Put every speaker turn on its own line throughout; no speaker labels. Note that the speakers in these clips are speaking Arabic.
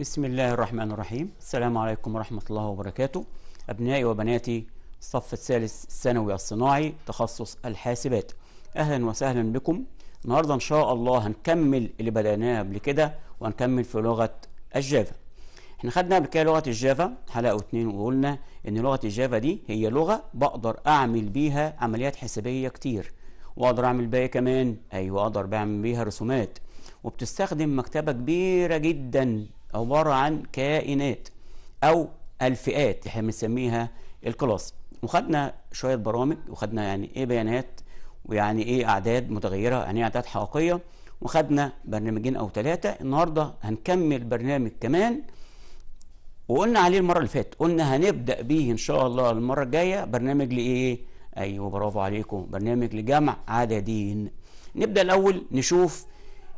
بسم الله الرحمن الرحيم السلام عليكم ورحمة الله وبركاته أبنائي وبناتي الصف الثالث الثانوي الصناعي تخصص الحاسبات أهلا وسهلا بكم النهاردة إن شاء الله هنكمل اللي بدأناه قبل كده وهنكمل في لغة الجافا احنا خدنا قبل كده لغة الجافا حلقة واتنين وقلنا إن لغة الجافا دي هي لغة بقدر أعمل بيها عمليات حسابية كتير وأقدر أعمل بيها كمان أيوة أقدر بعمل بيها رسومات وبتستخدم مكتبة كبيرة جدا عبارة عن كائنات أو الفئات احنا بنسميها الكلاس وخدنا شوية برامج وخدنا يعني إيه بيانات ويعني إيه أعداد متغيرة يعني إيه أعداد حقيقية وخدنا برنامجين أو ثلاثة النهاردة هنكمل برنامج كمان وقلنا عليه المرة اللي فاتت قلنا هنبدأ بيه إن شاء الله المرة الجاية برنامج لإيه؟ أيوه برافو عليكم برنامج لجمع عددين نبدأ الأول نشوف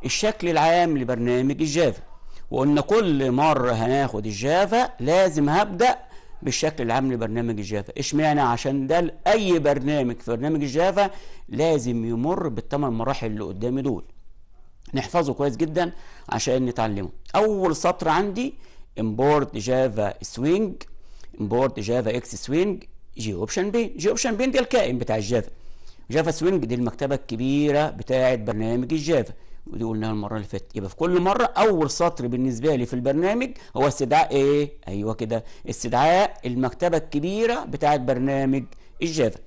الشكل العام لبرنامج الجافا وقلنا كل مرة هناخد الجافة لازم هبدأ بالشكل العام لبرنامج الجافة اشمعنى عشان ده اي برنامج في برنامج الجافة لازم يمر بالثمان مراحل اللي قدامي دول نحفظه كويس جدا عشان نتعلمه اول سطر عندي امبورت جافا سوينج امبورت جافا اكس سوينج جي اوبشن بين جي اوبشن بين دي الكائن بتاع الجافا جافا سوينج دي المكتبه الكبيره بتاعه برنامج الجافا ودي قلناها المره اللي فاتت يبقى في كل مره اول سطر بالنسبه لي في البرنامج هو استدعاء ايه ايوه كده استدعاء المكتبه الكبيره بتاعه برنامج الجافا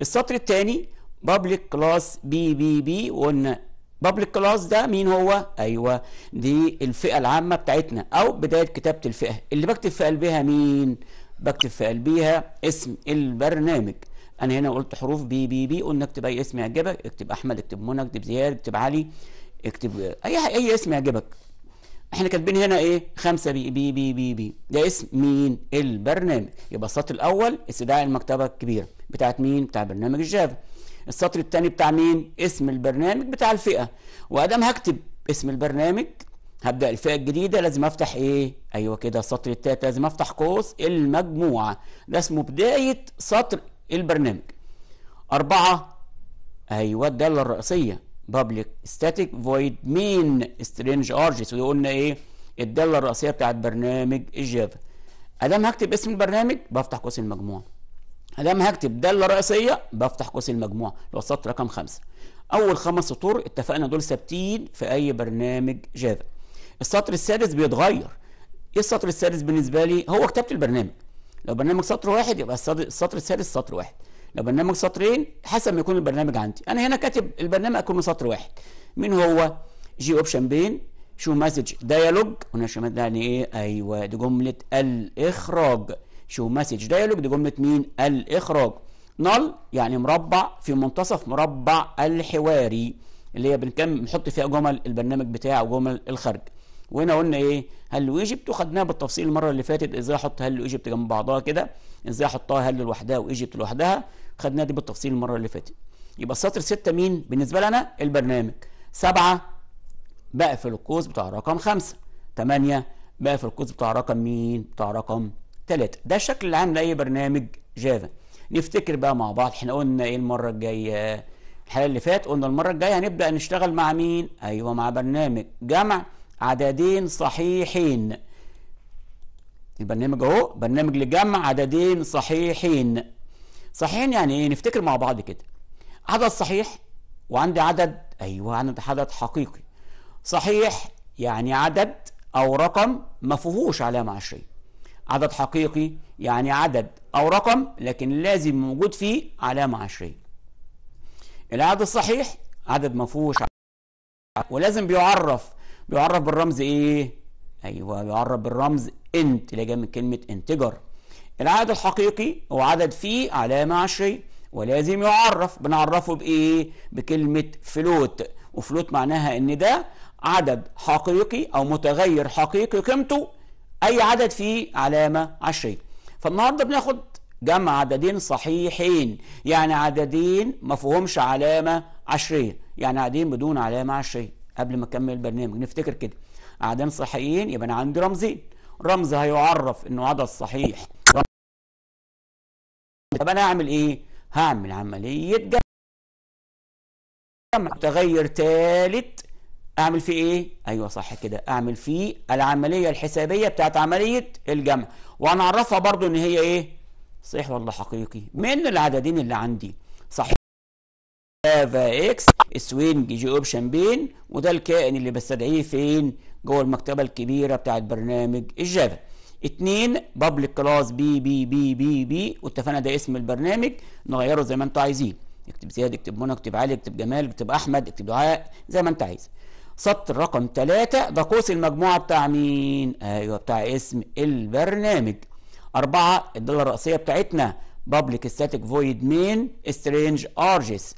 السطر الثاني بابليك كلاس بي بي بي وقلنا بابليك كلاس ده مين هو ايوه دي الفئه العامه بتاعتنا او بدايه كتابه الفئه اللي بكتب في قلبها مين بكتب في قلبها اسم البرنامج انا هنا قلت حروف بي بي بي قلنا اكتب اي اسم يعجبك اكتب احمد اكتب منى اكتب زياد اكتب علي اكتب اي اي اسم يعجبك احنا كاتبين هنا ايه خمسة بي بي بي بي بي ده اسم مين البرنامج يبقى السطر الاول استدعاء المكتبه الكبيره بتاعت مين بتاع برنامج جافا السطر الثاني بتاع مين اسم البرنامج بتاع الفئه وادام هكتب اسم البرنامج هبدا الفئه الجديده لازم افتح ايه ايوه كده السطر الثالث لازم افتح قوس المجموعه ده اسمه بدايه سطر البرنامج أربعة أيوة الدالة الرئيسية public static void مين strange ارجس ودي قلنا ايه الداله الرئيسيه بتاعت برنامج الجافا ادام هكتب اسم البرنامج بفتح قوس المجموع ادام هكتب داله رئيسيه بفتح قوس المجموع الوسط رقم خمسة اول خمس سطور اتفقنا دول ثابتين في اي برنامج جافا السطر السادس بيتغير ايه السطر السادس بالنسبه لي هو كتابه البرنامج لو برنامج سطر واحد يبقى السطر السادس سطر واحد لو برنامج سطرين حسب ما يكون البرنامج عندي انا هنا كاتب البرنامج اكون سطر واحد مين هو جي اوبشن بين شو مسج ديالوج قلنا شو يعني ايه ايوه دي جمله الاخراج شو مسج ديالوج دي جمله مين الاخراج نل يعني مربع في منتصف مربع الحواري اللي هي بنكمل نحط فيها جمل البرنامج بتاعه وجمل الخارج وهنا قلنا ايه هل وايجيبت وخدناها بالتفصيل المره اللي فاتت ازاي احط هل وايجيبت جنب بعضها كده ازاي احطها هل لوحدها وايجيبت لوحدها خدناها دي بالتفصيل المره اللي فاتت يبقى السطر 6 مين بالنسبه لنا البرنامج 7 بقفل القوس بتاع رقم 5 8 بقفل القوس بتاع رقم مين بتاع رقم 3 ده الشكل العام لاي برنامج جافا نفتكر بقى مع بعض احنا قلنا ايه المره الجايه الحلقه اللي فات قلنا المره الجايه هنبدا نشتغل مع مين ايوه مع برنامج جمع عددين صحيحين البرنامج اهو برنامج لجمع عددين صحيحين صحيحين يعني ايه نفتكر مع بعض كده عدد صحيح وعندي عدد ايوه عندي عدد حقيقي صحيح يعني عدد او رقم ما فيهوش علامه عشريه عدد حقيقي يعني عدد او رقم لكن لازم موجود فيه علامه عشريه العدد الصحيح عدد ما فيهوش ولازم بيعرف بيعرف بالرمز ايه ايوه بيعرف بالرمز انت اللي جاي من كلمه انتجر العدد الحقيقي هو عدد فيه علامة عشرية ولازم يعرف بنعرفه بإيه بكلمة فلوت وفلوت معناها إن ده عدد حقيقي أو متغير حقيقي قيمته أي عدد فيه علامة عشرية فالنهاردة بناخد جمع عددين صحيحين يعني عددين مفهومش علامة عشرية يعني عددين بدون علامة عشرية قبل ما أكمل البرنامج نفتكر كده عددين صحيحين يبقى أنا عندي رمزين رمز هيعرف إنه عدد صحيح طب انا هعمل ايه هعمل عمليه جمع متغير ثالث اعمل فيه ايه ايوه صح كده اعمل فيه العمليه الحسابيه بتاعت عمليه الجمع وهنعرفها برضو ان هي ايه صحيح ولا حقيقي من العددين اللي عندي صحيح جافا اكس سوينج جي اوبشن بين وده الكائن اللي بستدعيه فين جوه المكتبه الكبيره بتاعت برنامج الجافا اتنين بابليك كلاس بي بي بي بي بي واتفقنا ده اسم البرنامج نغيره زي ما انتوا عايزين اكتب زياد اكتب منى اكتب علي اكتب جمال اكتب احمد اكتب دعاء زي ما انت عايز سطر رقم ثلاثة ده قوس المجموعة بتاع مين ايوه بتاع اسم البرنامج أربعة الدالة الرئيسية بتاعتنا بابليك ستاتيك فويد مين سترينج ارجس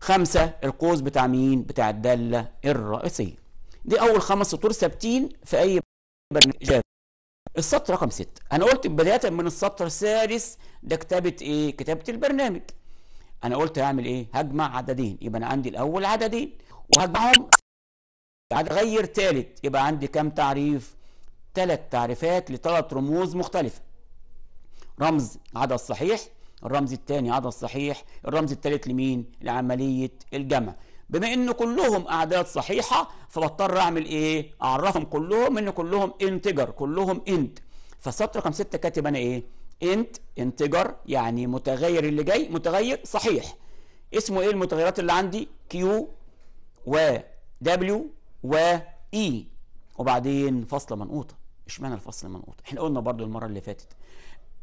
خمسة القوس بتاع مين بتاع الدالة الرئيسية دي أول خمس سطور ثابتين في أي برنامج السطر رقم 6 انا قلت بدايه من السطر الثالث ده كتابه ايه كتابه البرنامج انا قلت هعمل ايه هجمع عددين يبقى انا عندي الاول عددين وهجمعهم بعد غير ثالث يبقى عندي كام تعريف ثلاث تعريفات لثلاث رموز مختلفه رمز عدد صحيح الرمز الثاني عدد صحيح الرمز الثالث لمين لعمليه الجمع بما ان كلهم اعداد صحيحه فبضطر اعمل ايه اعرفهم كلهم ان كلهم انتجر كلهم انت فالسطر رقم 6 كاتب انا ايه انت انتجر يعني متغير اللي جاي متغير صحيح اسمه ايه المتغيرات اللي عندي كيو و دبليو و اي e. وبعدين فاصله منقوطه اشمعنى الفاصله المنقوطه؟ احنا قلنا برضو المره اللي فاتت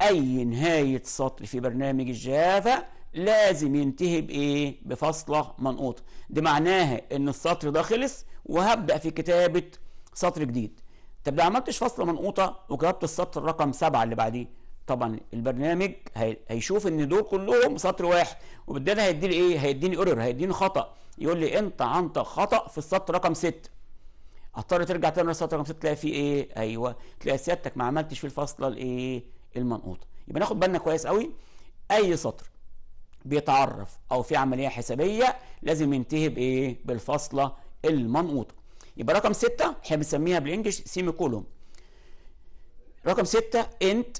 اي نهايه سطر في برنامج الجافا لازم ينتهي بايه بفاصله منقوطه دي معناها ان السطر ده خلص وهبدا في كتابه سطر جديد طب لو عملتش فاصله منقوطه وكتبت السطر رقم سبعة اللي بعديه طبعا البرنامج هيشوف ان دول كلهم سطر واحد وبالتالي هيديني ايه هيديني ايرور هيديني خطا يقول لي انت عنت خطا في السطر رقم 6 اضطر ترجع تاني للسطر رقم 6 تلاقي فيه ايه ايوه تلاقي سيادتك ما عملتش فيه الفاصله الايه المنقوطه يبقى ناخد بالنا كويس قوي اي سطر بيتعرف او في عمليه حسابيه لازم ينتهي بايه بالفاصله المنقوطه يبقى رقم سته احنا بنسميها بالانجلش سيمي كولوم رقم سته انت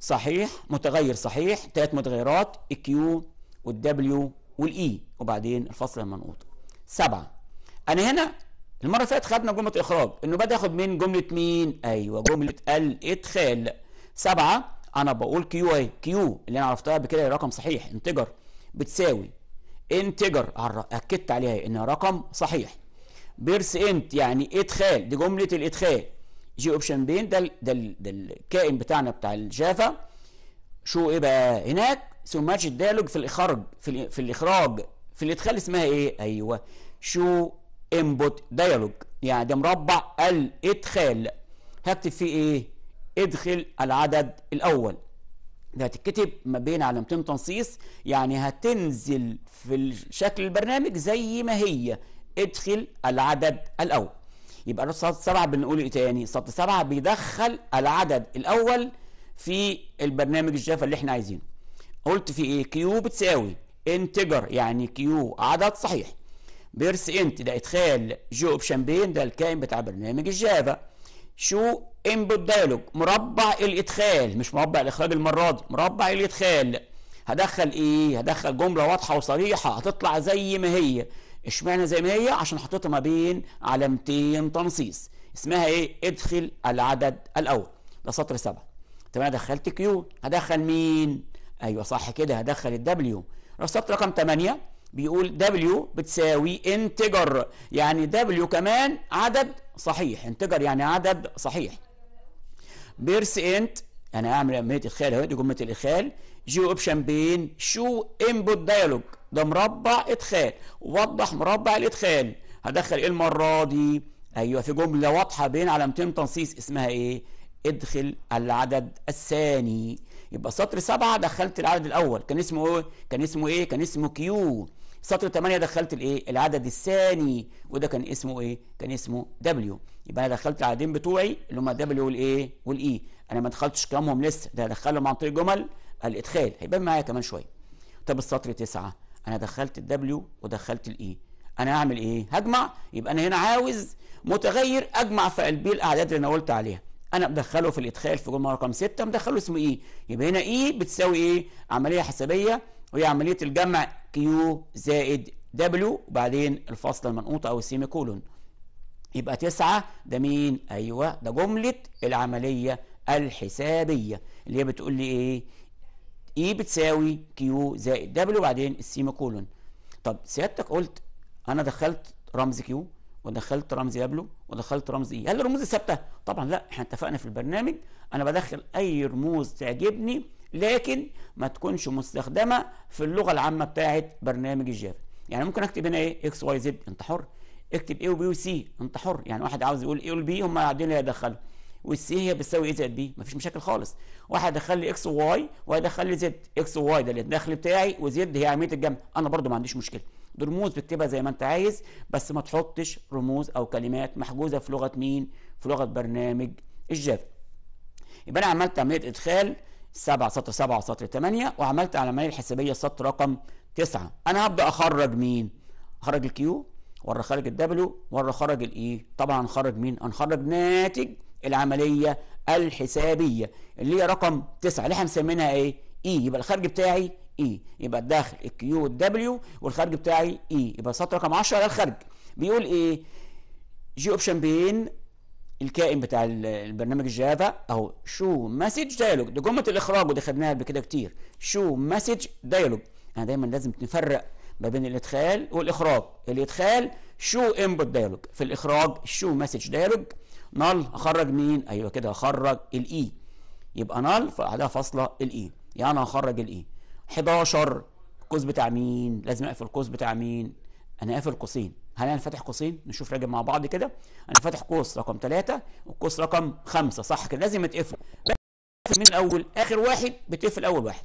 صحيح متغير صحيح ثلاث متغيرات الكيو والدبليو والاي e، وبعدين الفاصله المنقوطه سبعة انا هنا المره اللي فاتت خدنا جمله اخراج انه بدا ياخد من جمله مين ايوه جمله الادخال سبعة انا بقول كيو اي كيو اللي انا عرفتها بكده رقم صحيح انتجر بتساوي انتجر اكدت عليها انها رقم صحيح بيرس انت يعني ادخال دي جمله الادخال جي اوبشن بين ده ده الكائن بتاعنا بتاع الجافا شو ايه بقى هناك سو ماتش الديالوج في الاخراج في, في الاخراج في الادخال اسمها ايه ايوه شو انبوت ديالوج يعني ده مربع الادخال هكتب فيه ايه ادخل العدد الاول ده هتتكتب ما بين علامتين تنصيص يعني هتنزل في شكل البرنامج زي ما هي ادخل العدد الاول يبقى الرصد سبعة بنقول ايه تاني سطر سبعة بيدخل العدد الاول في البرنامج الجافا اللي احنا عايزينه قلت في ايه كيو بتساوي انتجر يعني كيو عدد صحيح بيرس انت ده ادخال جو اوبشن بين ده الكائن بتاع برنامج الجافا شو انبوت دايلوج مربع الادخال مش مربع الاخراج المره دي مربع الادخال هدخل ايه هدخل جمله واضحه وصريحه هتطلع زي ما هي اشمعنى زي ما هي عشان حطيتها ما بين علامتين تنصيص اسمها ايه ادخل العدد الاول ده سطر سبعة تمام انا دخلت كيو هدخل مين ايوه صح كده هدخل الدبليو السطر رقم 8 بيقول W بتساوي انتجر يعني W كمان عدد صحيح انتجر يعني عدد صحيح بيرس انت انا يعني اعمل عمليه ادخال اهو دي جمله الادخال جي اوبشن بين شو انبوت دايلوج ده مربع ادخال وضح مربع الادخال هدخل ايه المره دي ايوه في جمله واضحه بين علامتين تنصيص اسمها ايه ادخل العدد الثاني يبقى سطر سبعة دخلت العدد الاول كان اسمه ايه كان اسمه ايه كان اسمه كيو سطر 8 دخلت الايه العدد الثاني وده كان اسمه ايه كان اسمه دبليو يبقى انا دخلت العددين بتوعي اللي هم دبليو والايه والاي انا ما دخلتش كلامهم لسه ده هدخلهم عن طريق جمل الادخال هيبان معايا كمان شويه طب السطر 9 انا دخلت الدبليو ودخلت الاي انا هعمل ايه هجمع يبقى انا هنا عاوز متغير اجمع فعل بيه الاعداد اللي انا قلت عليها انا مدخله في الادخال في جمله رقم 6 مدخله اسمه ايه يبقى هنا ايه بتساوي ايه عمليه حسابيه وهي عمليه الجمع كيو زائد دبليو وبعدين الفاصلة المنقوطة أو السيمي كولون يبقى تسعة ده مين؟ أيوه ده جملة العملية الحسابية اللي هي بتقول لي إيه؟ إي e بتساوي كيو زائد دبليو وبعدين السيمي كولون طب سيادتك قلت أنا دخلت رمز كيو ودخلت رمز دبليو ودخلت رمز إي e. هل الرموز ثابتة؟ طبعا لا احنا اتفقنا في البرنامج أنا بدخل أي رموز تعجبني لكن ما تكونش مستخدمه في اللغه العامه بتاعه برنامج الجافا يعني ممكن اكتب هنا ايه اكس واي زد انت حر اكتب ايه وبي وسي انت حر يعني واحد عاوز يقول ايه والبي هم قاعدين يدخلوا والسي هي بتساوي ايه زائد بي مفيش مشاكل خالص واحد دخل لي اكس وواي وهيدخل لي زد اكس وواي ده الدخل بتاعي وزد هي عمليه الجمع انا برضو ما عنديش مشكله دي رموز بتكتبها زي ما انت عايز بس ما تحطش رموز او كلمات محجوزه في لغه مين في لغه برنامج الجافا يبقى انا عملت عمليه ادخال 7 سطر 7 وسطر 8 وعملت على العمليه الحسابيه سطر رقم 9 انا هبدا اخرج مين اخرج الكيو ورا خرج الدبليو ورا خرج الاي طبعا هنخرج مين هنخرج ناتج العمليه الحسابيه اللي هي رقم 9 اللي احنا مسمينها ايه اي يبقى الخارج بتاعي اي يبقى الداخل الكيو والدبليو والخارج بتاعي اي يبقى سطر رقم 10 ده الخارج بيقول ايه جي اوبشن بين الكائن بتاع البرنامج الجافا اهو شو مسج دايلوج دي جمله الاخراج ودي خدناها قبل كده كتير شو مسج دايلوج انا دايما لازم نفرق ما بين الادخال والاخراج الادخال شو انبوت دايلوج في الاخراج شو مسج دايلوج نال اخرج مين ايوه كده اخرج الاي e. يبقى نال فبعدها فاصله الاي e. يعني اخرج الاي e. 11 القوس بتاع مين لازم اقفل القوس بتاع مين انا قافل قوسين هل انا فاتح قوسين نشوف رجل مع بعض كده انا فاتح قوس رقم 3 والقوس رقم 5 صح كده لازم يتقفل من الاول اخر واحد بتقفل اول واحد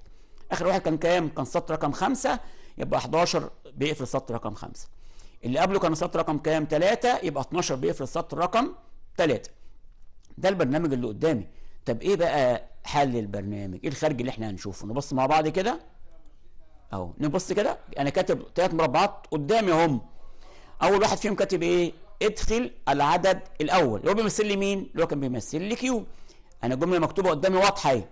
اخر واحد كان كام كان سطر رقم 5 يبقى 11 بيقفل سطر رقم 5 اللي قبله كان سطر رقم كام 3 يبقى 12 بيقفل سطر رقم 3 ده البرنامج اللي قدامي طب ايه بقى حل البرنامج ايه الخارج اللي احنا هنشوفه نبص مع بعض كده اهو نبص كده انا كاتب ثلاث مربعات قدامي هم اول واحد فيهم كاتب ايه ادخل العدد الاول اللي هو بيمثل لي مين اللي هو كان بيمثل لي كيو انا الجمله مكتوبه قدامي واضحه اهي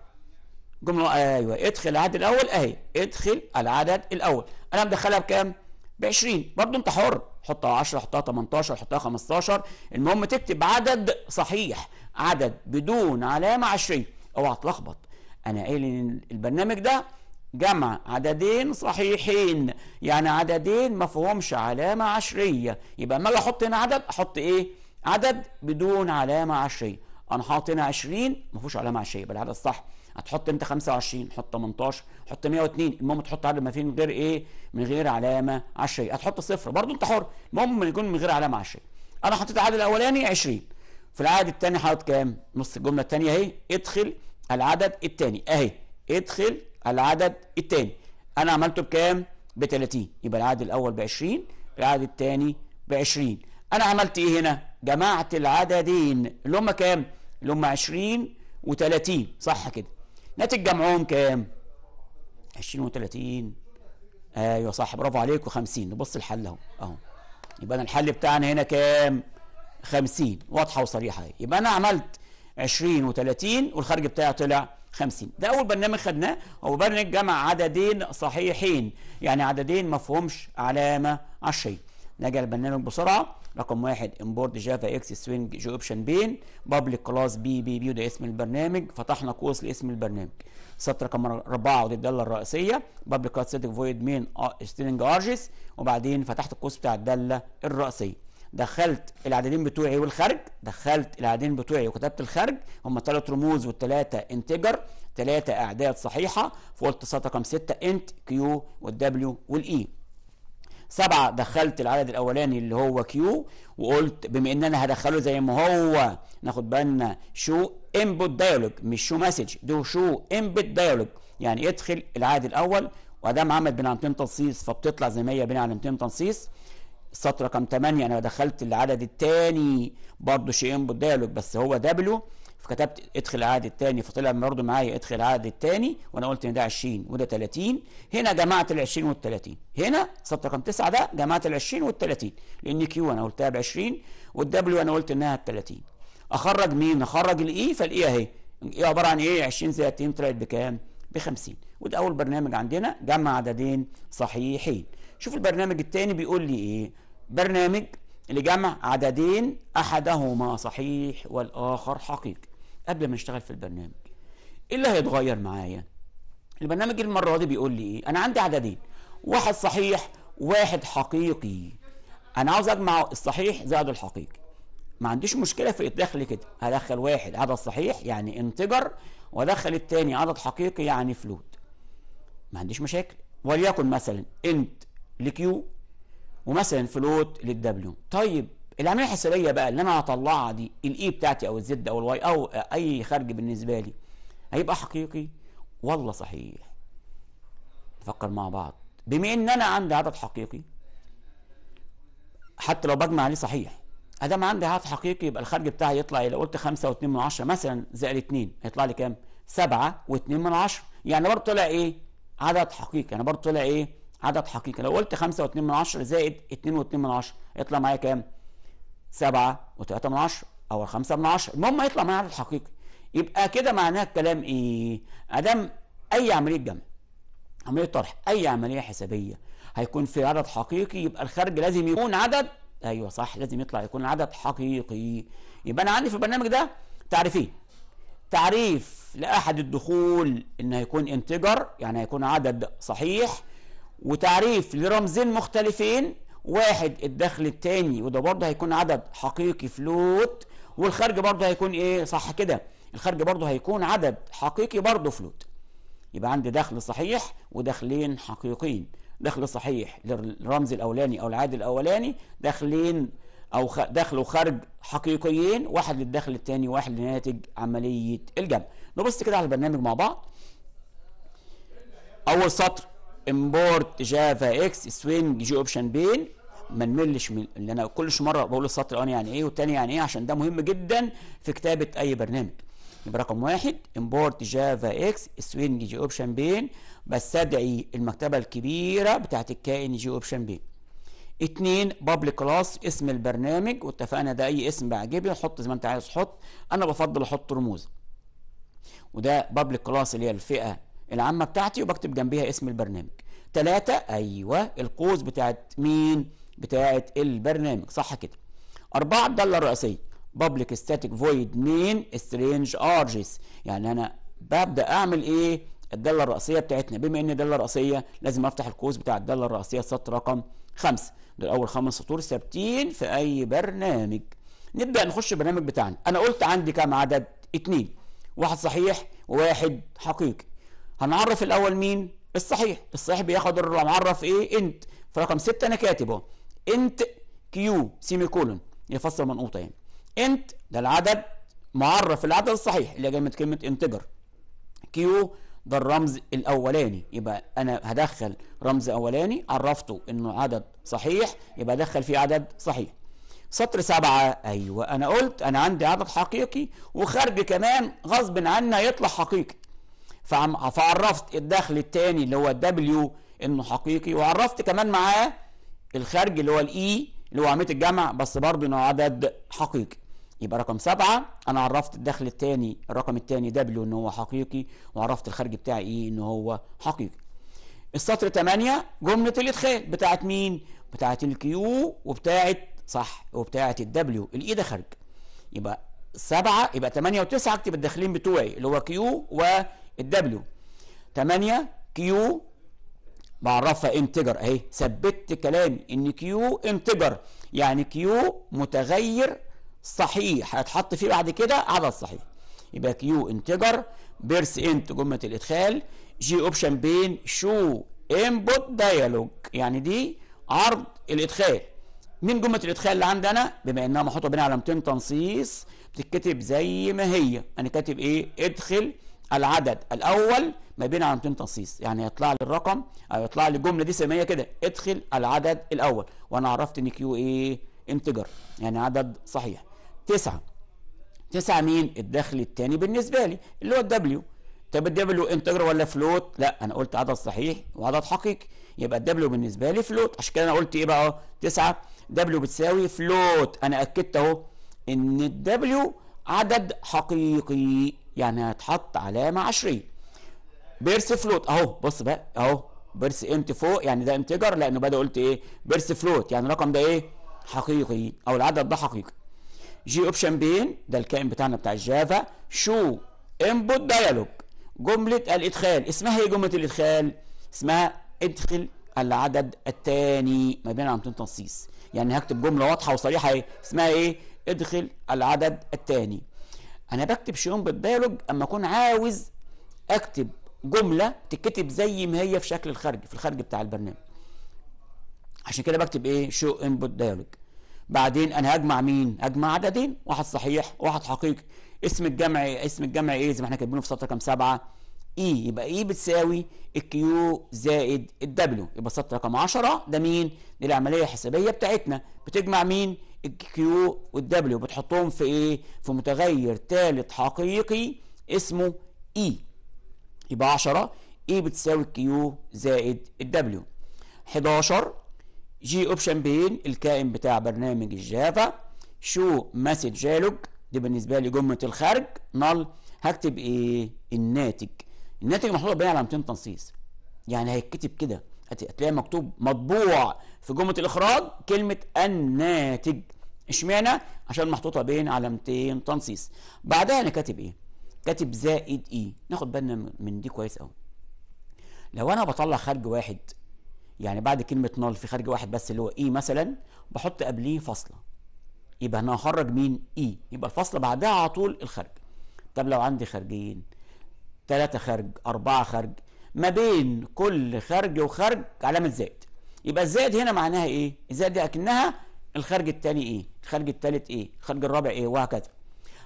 جمله آه، ايوه ادخل العدد الاول اهي ادخل العدد الاول انا مدخلها بكام ب 20 برضه انت حر حطها 10 حطها 18 حطها 15 المهم تكتب عدد صحيح عدد بدون علامه عشريه اوعى تلخبط انا قايل ان البرنامج ده جمع عددين صحيحين يعني عددين مفهومش علامة عشرية يبقى اما اجي احط هنا عدد احط ايه عدد بدون علامة عشرية انا حاطط هنا 20 فيهوش علامة عشرية يبقى العدد صح هتحط أنت 25 حط 18 حط 102 المهم تحط عدد ما فيه من غير ايه من غير علامة عشرية هتحط صفر برضو انت حر المهم يكون من غير علامة عشرية انا حطيت العدد الاولاني 20 في العدد الثاني حاطط كام نص الجملة الثانية اهي ادخل العدد الثاني اهي ادخل العدد الثاني انا عملته بكام ب 30 يبقى العدد الاول ب 20 العدد الثاني ب 20 انا عملت ايه هنا جمعت العددين اللي هم كام اللي هم 20 و30 صح كده ناتج جمعهم كام 20 و30 ايوه صح برافو عليكم 50 نبص الحل اهو اهو يبقى انا الحل بتاعنا هنا كام 50 واضحه وصريحه يبقى انا عملت 20 و30 والخارج بتاعي طلع 50 ده اول برنامج خدناه هو برنامج جمع عددين صحيحين يعني عددين ما فيهمش علامه عشيه نرجع نجي البرنامج بسرعه رقم واحد امبورد جافا اكس سوينج جو اوبشن بين بابليك كلاس بي بي بي وده اسم البرنامج فتحنا قوس لاسم البرنامج سطر رقم اربعه ودي الداله الرئيسيه بابليك كلاس سيتنج فويد مين سترينج ارجس وبعدين فتحت القوس بتاع الداله الرئيسيه دخلت العددين بتوعي والخارج دخلت العددين بتوعي وكتبت الخارج هم ثلاث رموز والثلاثه انتجر ثلاثه اعداد صحيحه فقلت رقم ستة انت كيو والدبليو والاي e. سبعة دخلت العدد الاولاني اللي هو كيو وقلت بما ان انا هدخله زي ما هو ناخد بالنا شو انبوت دايلوج مش شو مسج دو شو انبوت دايلوج يعني ادخل العدد الاول وادام عمل بين علامتين تنصيص فبتطلع زي ما هي بين علامتين تنصيص السطر رقم 8 انا دخلت العدد الثاني برضه شيئين بدالك بس هو دبليو فكتبت ادخل العدد الثاني فطلع برضه معايا ادخل العدد الثاني وانا قلت ان ده 20 وده 30 هنا جمعت ال 20 وال 30 هنا سطر رقم 9 ده جمعت ال 20 وال 30 لان كيو انا قلتها ب 20 والدبليو انا قلت انها 30 اخرج مين؟ اخرج الاي e، فالاي e اهي الاي عباره عن ايه؟ 20 زائد 2 طلعت بكام؟ ب 50 وده اول برنامج عندنا جمع عددين صحيحين شوف البرنامج الثاني بيقول لي ايه برنامج لجمع عددين احدهما صحيح والاخر حقيقي قبل ما نشتغل في البرنامج ايه اللي هيتغير معايا البرنامج المره دي بيقول لي ايه انا عندي عددين واحد صحيح واحد حقيقي انا عاوز اجمع الصحيح زائد الحقيقي ما عنديش مشكله في الدخل كده هدخل واحد عدد صحيح يعني انتجر وادخل التاني عدد حقيقي يعني فلوت ما عنديش مشاكل وليكن مثلا انت لكيو ومثلا فلوت للدبليو طيب العمليه الحسابيه بقى اللي انا هطلعها دي الاي e بتاعتي او الزد او الواي او اي خارج بالنسبه لي هيبقى حقيقي ولا صحيح نفكر مع بعض بما ان انا عندي عدد حقيقي حتى لو بجمع عليه صحيح ادام عندي عدد حقيقي يبقى الخارج بتاعي يطلع لو قلت 5 و2 من 10 مثلا زائد 2 هيطلع لي كام 7 و2 من 10 يعني برضه طلع ايه عدد حقيقي انا يعني برضه طلع ايه عدد حقيقي لو قلت 5 و2 من 10 زائد 2 و2 من 10 يطلع معايا كام 7 و3 من 10 او 5 من 10 المهم هيطلع معايا عدد حقيقي يبقى كده معناها الكلام ايه ادام اي عمليه جمع عمليه طرح اي عمليه حسابيه هيكون في عدد حقيقي يبقى الخارج لازم يكون عدد ايوه صح لازم يطلع يكون عدد حقيقي يبقى انا عندي في البرنامج ده تعريفين تعريف لاحد الدخول ان هيكون انتجر يعني هيكون عدد صحيح وتعريف لرمزين مختلفين واحد الدخل التاني وده برضه هيكون عدد حقيقي فلوت والخارج برضه هيكون ايه صح كده الخارج برضه هيكون عدد حقيقي برضه فلوت يبقى عندي دخل صحيح ودخلين حقيقيين دخل صحيح للرمز الاولاني او العائد الاولاني دخلين او دخل وخارج حقيقيين واحد للدخل التاني واحد لناتج عمليه الجمع نبص كده على البرنامج مع بعض اول سطر امبورت جافا اكس سوينج جي اوبشن بين ما نملش من اللي انا كل مره بقول السطر الاولاني يعني ايه والثاني يعني ايه عشان ده مهم جدا في كتابه اي برنامج يبقى رقم واحد امبورت جافا اكس سوينج جي اوبشن بين بستدعي المكتبه الكبيره بتاعت الكائن جي اوبشن بين اتنين بابليك كلاس اسم البرنامج واتفقنا ده اي اسم بيعجبني حط زي ما انت عايز حط انا بفضل احط رموز وده بابليك كلاس اللي هي الفئه العامه بتاعتي وبكتب جنبيها اسم البرنامج تلاتة ايوه القوس بتاعت مين بتاعت البرنامج صح كده أربعة الدالة الرئيسية public static void main strange args يعني أنا ببدأ أعمل إيه الدالة الرئيسية بتاعتنا بما إن الدالة الرئيسية لازم أفتح القوس بتاع الدالة الرئيسية السطر رقم خمسة دول أول خمس سطور ثابتين في أي برنامج نبدأ نخش البرنامج بتاعنا أنا قلت عندي كام عدد اتنين واحد صحيح وواحد حقيقي هنعرف الاول مين الصحيح الصحيح بياخد المعرف ايه انت في رقم 6 انا كاتب اهو انت كيو سيمي كولون يفسر منقوطه يعني انت ده العدد معرف العدد الصحيح اللي جاي من كلمه انتجر كيو ده الرمز الاولاني يبقى انا هدخل رمز اولاني عرفته انه عدد صحيح يبقى ادخل فيه عدد صحيح سطر سبعة ايوه انا قلت انا عندي عدد حقيقي وخارج كمان غصب عني هيطلع حقيقي فعرفت الدخل الثاني اللي هو الدبليو انه حقيقي وعرفت كمان معاه الخارج اللي هو الاي e اللي هو عمليه الجمع بس برضه انه عدد حقيقي يبقى رقم سبعة انا عرفت الدخل الثاني الرقم الثاني دبليو ان هو حقيقي وعرفت الخارج بتاعي ايه e ان هو حقيقي السطر 8 جمله الادخال بتاعت مين بتاعت الكيو وبتاعت صح وبتاعت الدبليو الاي e ده خارج يبقى سبعة يبقى 8 و9 اكتب الداخلين بتوعي اللي هو كيو و الدبليو 8 كيو بعرفها انتجر اهي ثبت كلامي ان كيو انتجر يعني كيو متغير صحيح هيتحط فيه بعد كده عدد صحيح يبقى كيو انتجر بيرس انت جمله الادخال جي اوبشن بين شو انبوت دايالوج يعني دي عرض الادخال من جمله الادخال اللي عندي انا بما انها محطوطه بين علامتين تنصيص بتتكتب زي ما هي انا كاتب ايه ادخل العدد الاول ما بين علامتين تنصيص يعني يطلع لي الرقم او يطلع لي الجمله دي سميه كده ادخل العدد الاول وانا عرفت ان كيو ايه انتجر يعني عدد صحيح تسعة تسعة مين الدخل الثاني بالنسبة لي اللي هو الدبليو طب الدبليو انتجر ولا فلوت لا انا قلت عدد صحيح وعدد حقيقي يبقى الدبليو بالنسبة لي فلوت عشان كده انا قلت ايه بقى تسعة دبليو بتساوي فلوت انا اكدت اهو ان الدبليو عدد حقيقي يعني هتحط علامه عشريه بيرس فلوت اهو بص بقى اهو بيرس قيمتي فوق يعني ده انتجر لانه بدا قلت ايه بيرس فلوت يعني الرقم ده ايه حقيقي او العدد ده حقيقي جي اوبشن بين ده الكائن بتاعنا بتاع الجافا شو انبوت دايالوج جمله الادخال اسمها ايه جمله الادخال اسمها ادخل العدد الثاني ما بين علامتين تنصيص يعني هكتب جمله واضحه وصريحه ايه اسمها ايه ادخل العدد الثاني انا بكتب شؤون دايلوج اما اكون عاوز اكتب جمله تتكتب زي ما هي في شكل الخارج في الخارج بتاع البرنامج عشان كده بكتب ايه شو انبوت ديالوج بعدين انا هجمع مين هجمع عددين واحد صحيح واحد حقيقي اسم الجمع اسم الجمع ايه زي ما احنا كاتبينه في سطر رقم سبعة اي e يبقى اي e بتساوي الكيو زائد الدبليو يبقى سطر رقم 10 ده مين دي العمليه الحسابيه بتاعتنا بتجمع مين الكيو والدبليو بتحطهم في ايه في متغير ثالث حقيقي اسمه اي e. يبقى 10 اي e بتساوي الكيو زائد الدبليو 11 جي اوبشن بين الكائن بتاع برنامج الجافا شو مسج جالوج دي بالنسبه لي جمله الخارج نال هكتب ايه الناتج الناتج محطوط بين علامتين تنصيص يعني هيتكتب كده هتلاقي مكتوب مطبوع في جمله الاخراج كلمه الناتج اشمعنى عشان محطوطه بين علامتين تنصيص بعدها انا كاتب ايه كاتب زائد اي ناخد بالنا من دي كويس قوي لو انا بطلع خارج واحد يعني بعد كلمه نال في خارج واحد بس اللي هو اي مثلا بحط قبليه فاصله يبقى انا هخرج مين اي يبقى الفاصله بعدها على طول الخارج طب لو عندي خارجين ثلاثه خارج اربعه خارج ما بين كل خارج وخارج علامه زائد يبقى الزائد هنا معناها ايه الزائد دي اكنها الخارج الثاني ايه الخارج الثالث ايه الخارج الرابع ايه وهكذا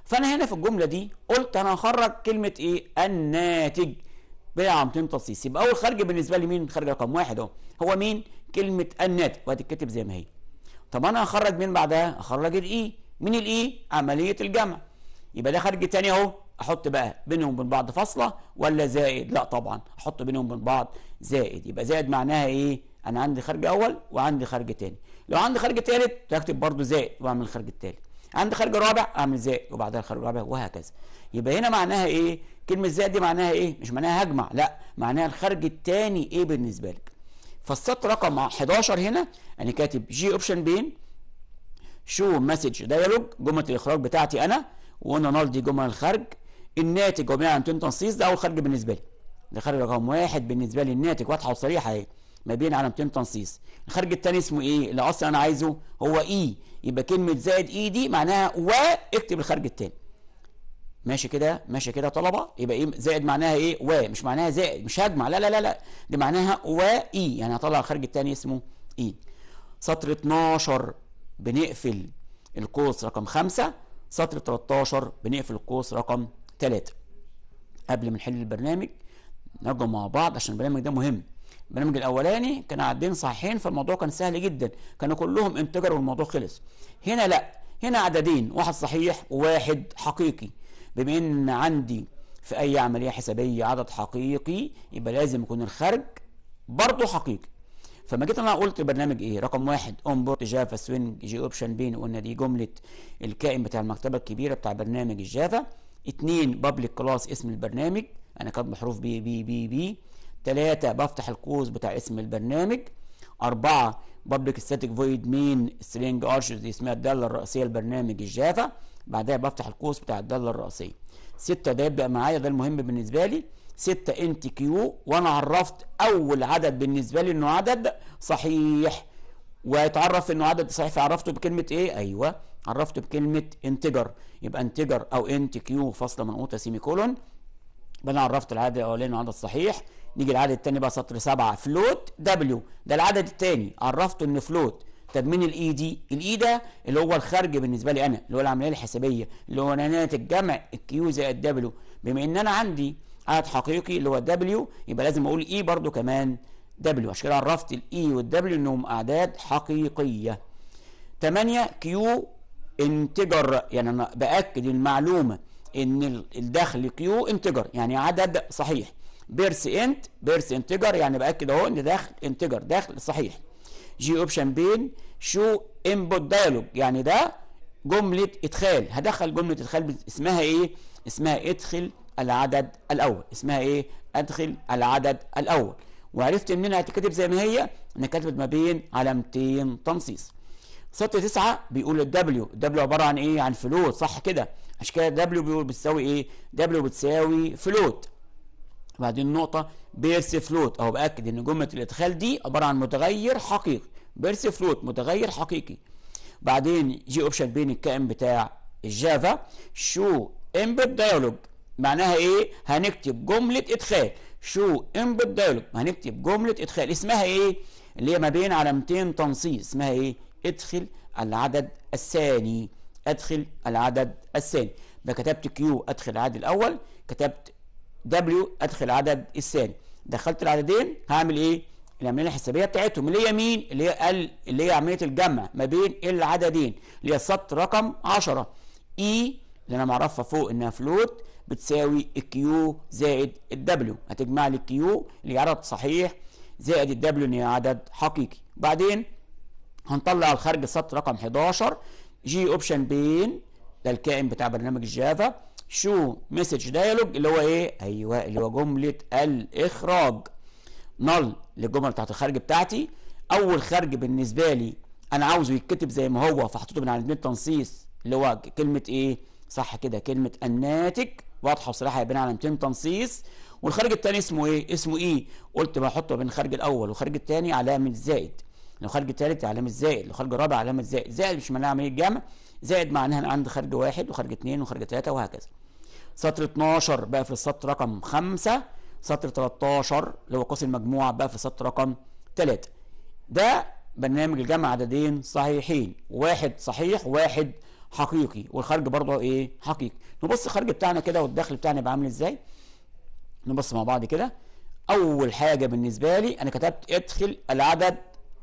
فانا هنا في الجمله دي قلت انا هخرج كلمه ايه الناتج بعمتين تصيص يبقى اول خارج بالنسبه لي مين خارج رقم واحد اهو هو مين كلمه الناتج وهتتكتب زي ما هي طب انا هخرج مين بعدها اخرج الاي من الاي عمليه الجمع يبقى ده خارج ثاني اهو احط بقى بينهم وبين بعض فاصله ولا زائد لا طبعا احط بينهم وبين بعض زائد يبقى زائد معناها ايه انا عندي خرج اول وعندي خرج تاني لو عندي خرج تالت هكتب برضو زائد واعمل الخرج التالت عندي خرج رابع اعمل زائد وبعدها الخرج الرابع وهكذا يبقى هنا معناها ايه كلمه زائد دي معناها ايه مش معناها هجمع لا معناها الخرج التاني ايه بالنسبه لك فالسط رقم 11 هنا انا كاتب جي اوبشن بين شو مسج ديالوج جمله الاخراج بتاعتي انا وانا دي جمل الخرج الناتج وبناء على تنصيص ده اول خرج بالنسبه لي ده خرج رقم واحد بالنسبه لي الناتج واضحه وصريحه اهي ما بين علامتين تنصيص الخارج الثاني اسمه ايه اللي اصلا انا عايزه هو اي e. يبقى كلمه زائد اي e دي معناها و اكتب الخارج الثاني ماشي كده ماشي كده طلبه يبقى ايه زائد معناها ايه و مش معناها زائد مش هجمع لا لا لا لا دي معناها و اي e. يعني هطلع الخارج الثاني اسمه اي سطر 12 بنقفل القوس رقم 5 سطر 13 بنقفل القوس رقم 3 قبل ما نحل البرنامج نرجع مع بعض عشان البرنامج ده مهم البرنامج الاولاني كان عدين صحيحين فالموضوع كان سهل جدا كانوا كلهم انتجر والموضوع خلص هنا لا هنا عددين واحد صحيح وواحد حقيقي بما ان عندي في اي عمليه حسابيه عدد حقيقي يبقى لازم يكون الخارج برضه حقيقي فما جيت انا قلت البرنامج ايه رقم واحد اون بورد جافا سوينج جي اوبشن بين قلنا دي جمله الكائن بتاع المكتبه الكبيره بتاع برنامج الجافا اتنين بابليك كلاس اسم البرنامج انا كاتب حروف بي بي بي بي تلاتة بفتح القوس بتاع اسم البرنامج أربعة بابليك ستاتيك فويد مين سترينج ارشز دي اسمها الدالة الرئيسية لبرنامج الجافا بعدها بفتح القوس بتاع الدالة الرئيسية ستة ده يبدأ معايا ده المهم بالنسبة لي ستة انت كيو وأنا عرفت أول عدد بالنسبة لي إنه عدد صحيح ويتعرف إنه عدد صحيح فعرفته بكلمة إيه؟ أيوه عرفته بكلمة انتجر يبقى انتجر أو انت كيو فاصلة منقوطة سيمي كولون يبقى أنا عرفت العدد الأولاني عدد صحيح نيجي العدد الثاني بقى سطر 7 فلوت دبليو ده العدد الثاني عرفته ان فلوت طب مين الاي e دي؟ الاي e ده اللي هو الخارج بالنسبه لي انا اللي هو العمليه الحسابيه اللي هو نتيجه جمع الكيو زائد دبليو بما ان انا عندي عدد حقيقي اللي هو دبليو يبقى لازم اقول اي e برده كمان دبليو عشان كده عرفت الاي والدبليو انهم اعداد حقيقيه 8 كيو انتجر يعني انا باكد المعلومه ان الدخل كيو انتجر يعني عدد صحيح بيرس انت بيرس انتجر يعني باكد اهو ان داخل انتجر داخل صحيح جي اوبشن بين شو انبوت دايلوج يعني ده جمله ادخال هدخل جمله ادخال اسمها ايه اسمها ادخل العدد الاول اسمها ايه ادخل العدد الاول وعرفت منها هتتكتب زي ما هي ان كتبت ما بين علامتين تنصيص سطر تسعة بيقول الدبليو الدبليو عبارة عن ايه عن فلوت صح كده عشان كده دبليو بيقول بتساوي ايه دبليو بتساوي فلوت بعدين نقطة بيرس فلوت أهو بأكد إن جملة الإدخال دي عبارة عن متغير حقيقي بيرس فلوت متغير حقيقي بعدين جي أوبشن بين الكائن بتاع الجافا شو امبت دايلوج معناها إيه؟ هنكتب جملة إدخال شو امبت دايلوج هنكتب جملة إدخال اسمها إيه؟ اللي هي ما بين علامتين تنصيص اسمها إيه؟ ادخل العدد الثاني ادخل العدد الثاني ده كتبت كيو ادخل العدد الأول كتبت دبليو ادخل العدد الثاني دخلت العددين هعمل ايه العمليه الحسابيه بتاعتهم اللي هي مين اللي هي ال... اللي هي عمليه الجمع ما بين العددين اللي هي سطر رقم 10 اي e اللي انا معرفها فوق انها فلوت بتساوي الكيو زائد الدبليو هتجمع لي الكيو اللي عدد صحيح زائد الدبليو اللي هي عدد حقيقي بعدين هنطلع الخارج السطر رقم 11 جي اوبشن بين ده الكائن بتاع برنامج الجافا شو مسج دايلوج اللي هو ايه ايوه اللي هو جمله الاخراج نل للجمله بتاعت الخارج بتاعتي اول خارج بالنسبه لي انا عاوزه يتكتب زي ما هو فحطيته من على علامتين تنصيص اللي هو كلمه ايه صح كده كلمه الناتج واضحه وصريحه بين علامتين تنصيص والخارج الثاني اسمه ايه اسمه ايه قلت بحطه بين الخارج الاول والخارج الثاني علامه زائد لو خارج تالت علامة زائد لو خارج رابع علامة زائد زائد مش معناها عملية جمع زائد معناها عندي خارج واحد وخارج اتنين وخارج تلاتة وهكذا سطر 12 بقى في السطر رقم خمسة سطر 13 اللي هو قاسم المجموعة بقى في السطر رقم تلاتة ده برنامج الجمع عددين صحيحين واحد صحيح واحد حقيقي والخارج برضه ايه حقيقي نبص الخارج بتاعنا كده والدخل بتاعنا يبقى عامل ازاي نبص مع بعض كده اول حاجه بالنسبه لي انا كتبت ادخل العدد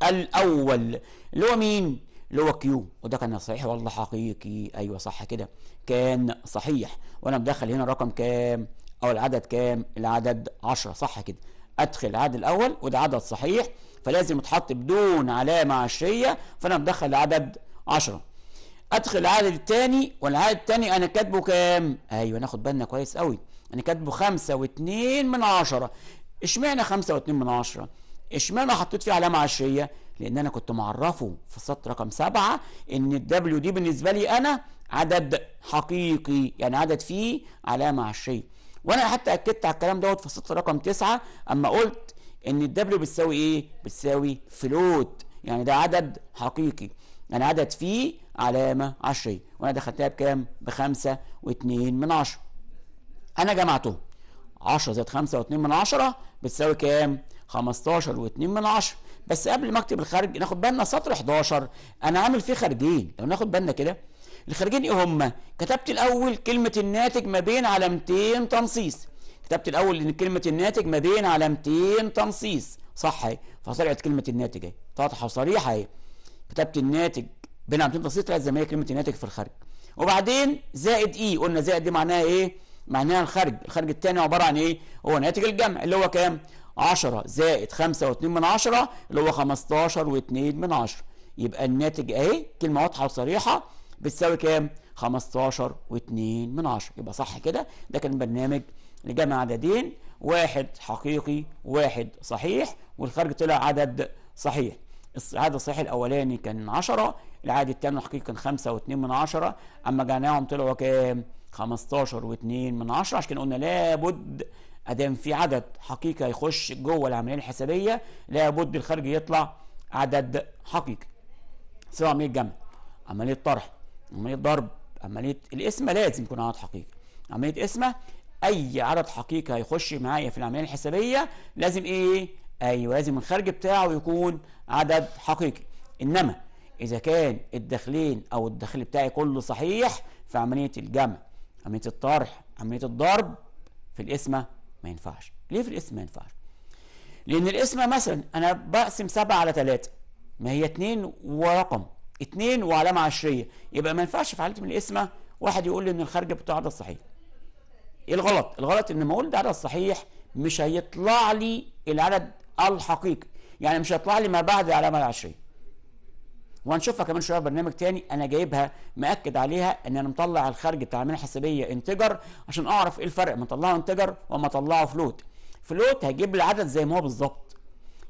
الأول اللي هو مين؟ اللي هو كيو وده كان صحيح والله حقيقي أيوه صح كده كان صحيح وأنا مدخل هنا رقم كام؟ أو العدد كام؟ العدد 10 صح كده أدخل العدد الأول وده عدد صحيح فلازم يتحط بدون علامة عشرية فأنا مدخل العدد 10 ادخل العدد الثاني والعدد الثاني انا كاتبه كام؟ ايوه ناخد بالنا كويس قوي انا كاتبه 5 من 10 اشمعنى 5 من 10؟ اشمعنى حطيت فيه علامه عشريه لان انا كنت معرفه في السطر رقم سبعة ان الدبليو دي بالنسبه لي انا عدد حقيقي يعني عدد فيه علامه عشريه وانا حتى اكدت على الكلام دوت في السطر رقم تسعة اما قلت ان الدبليو بتساوي ايه بتساوي فلوت يعني ده عدد حقيقي يعني عدد فيه علامه عشريه وانا دخلتها بكام بخمسة واتنين من عشرة انا جمعتهم 10 زائد 5 و2 من 10 بتساوي كام؟ 15 و2 من 10 بس قبل ما اكتب الخارج ناخد بالنا سطر 11 انا عامل فيه خارجين لو ناخد بالنا كده الخارجين ايه هما كتبت الاول كلمه الناتج ما بين علامتين تنصيص كتبت الاول ان كلمه الناتج ما بين علامتين تنصيص صح اهي فطلعت كلمه الناتج اهي واضحه وصريحه اهي كتبت الناتج بين علامتين تنصيص طلعت زي ما هي كلمه الناتج في الخارج وبعدين زائد اي قلنا زائد دي معناها ايه معناها الخارج الخارج الثاني عباره عن ايه هو ناتج الجمع اللي هو كام 10 زائد 5 و2 من 10 اللي هو 15 و2 من 10 يبقى الناتج اهي كلمه واضحه وصريحه بتساوي كام 15 و2 من 10 يبقى صح كده ده كان برنامج لجمع عددين واحد حقيقي واحد صحيح والخارج طلع عدد صحيح العدد الصحيح الاولاني كان 10 العدد الثاني الحقيقي كان 5 و2 من 10 اما جمعناهم طلعوا كام 15 و2 من 10 عشان قلنا لابد ادام في عدد حقيقي هيخش جوه العمليه الحسابيه لابد الخارج يطلع عدد حقيقي سواء عمليه جمع عمليه طرح عمليه ضرب عمليه القسمه لازم يكون عدد حقيقي عمليه قسمه اي عدد حقيقي هيخش معايا في العمليه الحسابيه لازم ايه ايوه لازم الخارج بتاعه يكون عدد حقيقي انما اذا كان الداخلين او الداخل بتاعي كله صحيح في عمليه الجمع عمليه الطرح عمليه الضرب في القسمه ما ينفعش ليه في الاسم ما ينفعش لان القسمة مثلا انا بقسم 7 على 3 ما هي 2 ورقم 2 وعلامه عشريه يبقى ما ينفعش في حاله من القسمة واحد يقول لي ان الخارجه بتاع عدد صحيح ايه الغلط الغلط ان ما اقول ده عدد صحيح مش هيطلع لي العدد الحقيقي يعني مش هيطلع لي ما بعد العلامه العشريه وهنشوفها كمان شويه في برنامج تاني انا جايبها مأكد عليها ان انا مطلع الخارج بتاع العمليه الحسابيه انتجر عشان اعرف ايه الفرق ما اطلعه انتجر وما اطلعه فلوت فلوت هجيب لي العدد زي ما هو بالظبط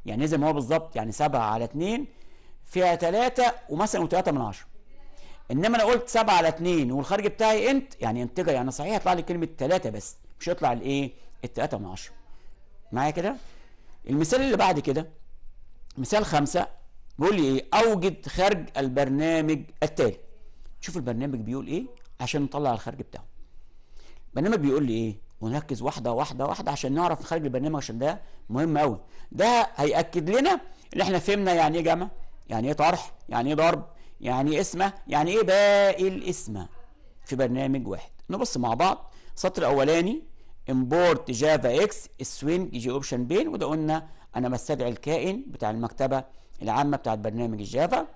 يعني إيه زي ما هو بالظبط يعني 7 على 2 فيها 3 ومثلا و3 من 10 انما انا قلت 7 على 2 والخارج بتاعي انت يعني انتجر يعني صحيح هيطلع لي كلمه 3 بس مش هيطلع الايه ال 3 من 10 معايا كده المثال اللي بعد كده مثال 5 بيقول لي ايه اوجد خارج البرنامج التالي شوف البرنامج بيقول ايه عشان نطلع الخارج بتاعه البرنامج بيقول لي ايه ونركز واحده واحده واحده عشان نعرف خارج البرنامج عشان ده مهم قوي ده هياكد لنا ان احنا فهمنا يعني ايه جمع يعني ايه طرح يعني ايه ضرب يعني ايه اسمه يعني ايه باقي الاسمه في برنامج واحد نبص مع بعض السطر الاولاني امبورت جافا اكس السوينج جي اوبشن بين وده قلنا انا بستدعي الكائن بتاع المكتبه العامه بتاعت برنامج الجافا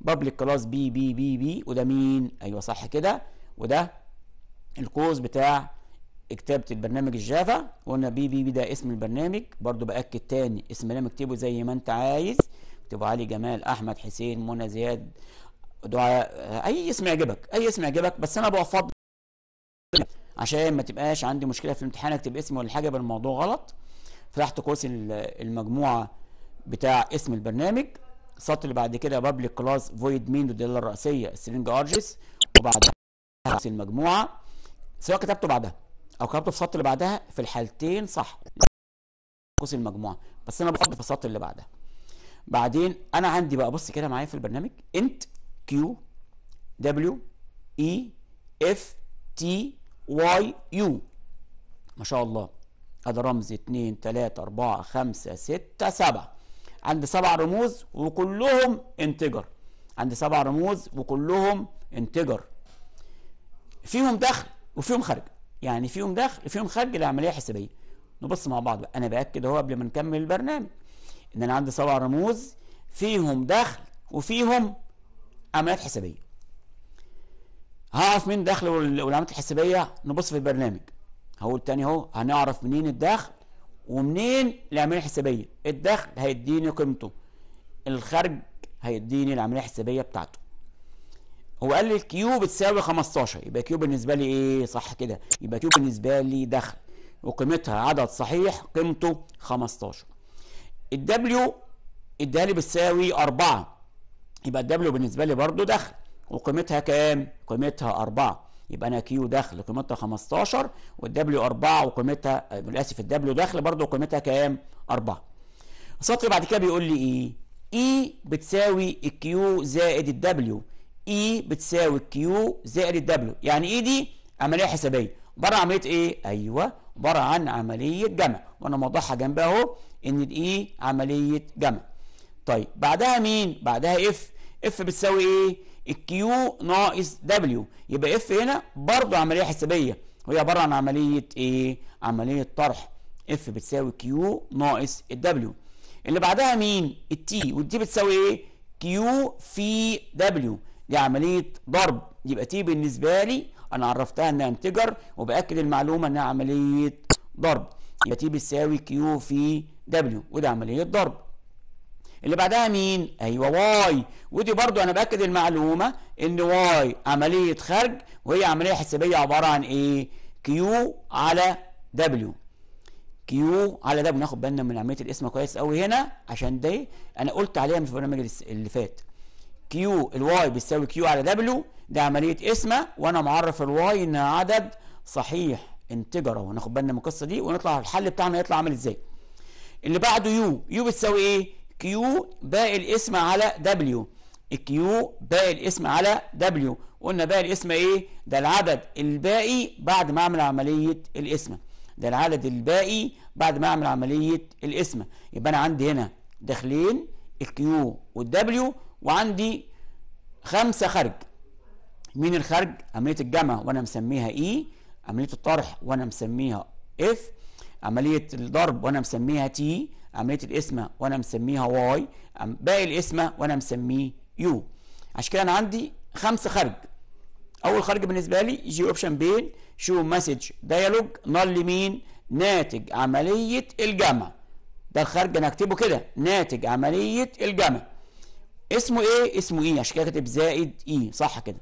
بابليك كلاس بي بي بي بي وده مين ايوه صح كده وده القوس بتاع كتابه البرنامج الجافا وقلنا بي بي بي ده اسم البرنامج برضو باكد تاني اسم البرنامج اكتبه زي ما انت عايز اكتبه علي جمال احمد حسين منى زياد دعاء اي اسم يعجبك اي اسم يعجبك بس انا بفضل عشان ما تبقاش عندي مشكله في الامتحان اكتب اسم ولا حاجه بالموضوع غلط فتحت قوس المجموعه بتاع اسم البرنامج السطر اللي بعد كده بابليك كلاس فويد مين الداله الرئيسيه سترينج ارجس وبعدها المجموعه سواء كتبته بعدها او كتبته في السطر اللي بعدها في الحالتين صح قوس المجموعه بس انا بحط في السطر اللي بعدها بعدين انا عندي بقى بص كده معايا في البرنامج انت كيو دبليو اي اف تي واي يو ما شاء الله ادي رمز 2 3 4 5 6 7 عندي سبع رموز وكلهم انتجر عندي سبع رموز وكلهم انتجر فيهم دخل وفيهم خارج يعني فيهم دخل وفيهم خارج لعمليه حسابيه نبص مع بعض بقى انا باكد اهو قبل ما نكمل البرنامج ان انا عندي سبع رموز فيهم دخل وفيهم عمليات حسابيه هعرف مين الدخل والعمليات الحسابيه نبص في البرنامج هقول تاني اهو هنعرف منين الدخل ومنين العملية الحسابية الدخل هيديني قيمته الخرج هيديني العملية الحسابية بتاعته هو قال لي الكيو بتساوي 15 يبقى كيو بالنسبة لي ايه صح كده يبقى كيو بالنسبة لي دخل وقيمتها عدد صحيح قيمته 15 الدبليو اديها لي بتساوي 4 يبقى الدبليو بالنسبة لي برده دخل وقيمتها كام قيمتها 4 يبقى انا كيو دخل قيمتها 15 والدبليو 4 وقيمتها اسف الدبليو دخل برضه قيمتها كام 4 السطر بعد كده بيقول لي ايه اي e بتساوي الكيو زائد الدبليو اي e بتساوي الكيو زائد الدبليو يعني ايه دي عمليه حسابيه عباره عمليه ايه ايوه عباره عن عمليه جمع وانا موضحها جنبها اهو ان الاي e عمليه جمع طيب بعدها مين بعدها اف اف بتساوي ايه الكيو ناقص دبليو يبقى اف هنا برضه عمليه حسابيه وهي عباره عن عمليه ايه عمليه طرح اف بتساوي كيو ناقص الدبليو اللي بعدها مين التي والتي بتساوي ايه كيو في دبليو دي عمليه ضرب يبقى تي بالنسبه لي انا عرفتها انها انتجر وباكد المعلومه انها عمليه ضرب يبقى تي بتساوي كيو في دبليو وده عمليه ضرب اللي بعدها مين ايوه واي ودي برضو انا باكد المعلومه ان واي عمليه خرج وهي عمليه حسابيه عباره عن ايه كيو على دبليو كيو على دبليو ناخد بالنا من عمليه الاسم كويس قوي هنا عشان ده انا قلت عليها من البرنامج اللي فات كيو الواي بيساوي كيو على دبليو ده عمليه اسمه وانا معرف الواي انها عدد صحيح انتجر وناخد بالنا من القصه دي ونطلع الحل بتاعنا يطلع عامل ازاي اللي بعده يو يو بتساوي ايه كيو باقي الاسم على دبليو الكيو باقي الاسم على دبليو قلنا باقي الاسم ايه ده العدد الباقي بعد ما اعمل عمليه القسمه ده العدد الباقي بعد ما اعمل عمليه القسمه يبقى انا عندي هنا داخلين الكيو والدبليو وعندي خمسه خارج مين الخارج عمليه الجمع وانا مسميها اي e. عمليه الطرح وانا مسميها اف عمليه الضرب وانا مسميها تي عمليه القسمه وانا مسميها واي باقي القسمه وانا مسميه يو عشان كده انا عندي خمس خارج اول خارج بالنسبه لي جي اوبشن بين شو مسج ديالوج نال لمين ناتج عمليه الجمع ده الخارج انا هكتبه كده ناتج عمليه الجمع اسمه ايه اسمه ايه عشان كده كاتب زائد اي صح كده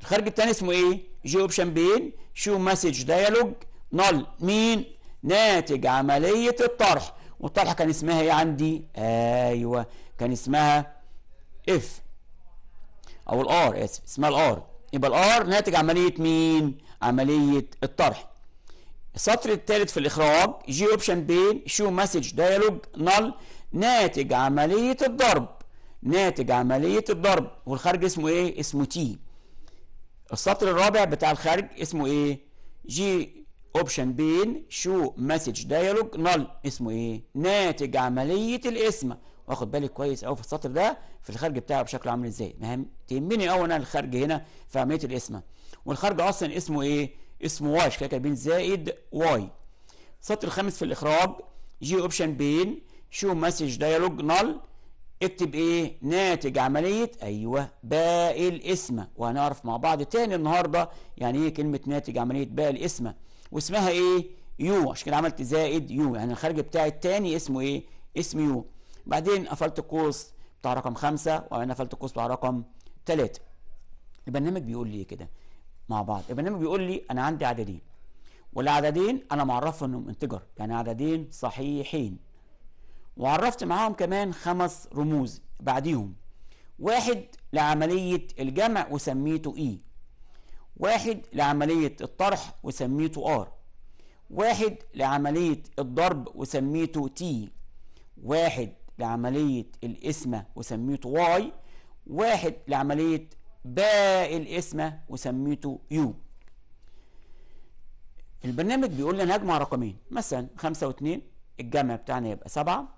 الخارج الثاني اسمه ايه جي اوبشن بين شو مسج ديالوج نال مين ناتج عمليه الطرح والطرح كان اسمها ايه عندي ايوه كان اسمها اف او الار اسف اسمها الار يبقى الار ناتج عملية مين عملية الطرح السطر الثالث في الاخراج جي اوبشن بين شو مسج دايالوج نل ناتج عملية الضرب ناتج عملية الضرب والخارج اسمه ايه اسمه تي السطر الرابع بتاع الخارج اسمه ايه جي اوبشن بين شو مسج دايلوج نل اسمه ايه ناتج عمليه القسمه واخد بالك كويس قوي في السطر ده في الخارج بتاعه بشكله عامل ازاي مهم تهمني قوي انا الخارج هنا في عمليه القسمه والخارج اصلا اسمه ايه اسمه واي كده كاتبين زائد واي السطر الخامس في الاخراج جي اوبشن بين شو مسج دايلوج نل اكتب ايه ناتج عمليه ايوه باقي القسمه وهنعرف مع بعض تاني النهارده يعني ايه كلمه ناتج عمليه باقي القسمه واسمها ايه يو عشان كده عملت زائد يو يعني الخارج بتاعي الثاني اسمه ايه اسم يو بعدين قفلت القوس بتاع رقم خمسة وبعدين قفلت القوس بتاع رقم ثلاثه. البرنامج بيقول لي كده مع بعض البرنامج بيقول لي انا عندي عددين والعددين انا معرفه انهم انتجر يعني عددين صحيحين وعرفت معاهم كمان خمس رموز بعديهم واحد لعملية الجمع وسميته إي e. واحد لعملية الطرح وسميته R واحد لعملية الضرب وسميته T واحد لعملية القسمة وسميته Y واحد لعملية باقي القسمة وسميته U البرنامج بيقول لي انا هجمع رقمين مثلا خمسة واتنين الجمع بتاعنا يبقى سبعة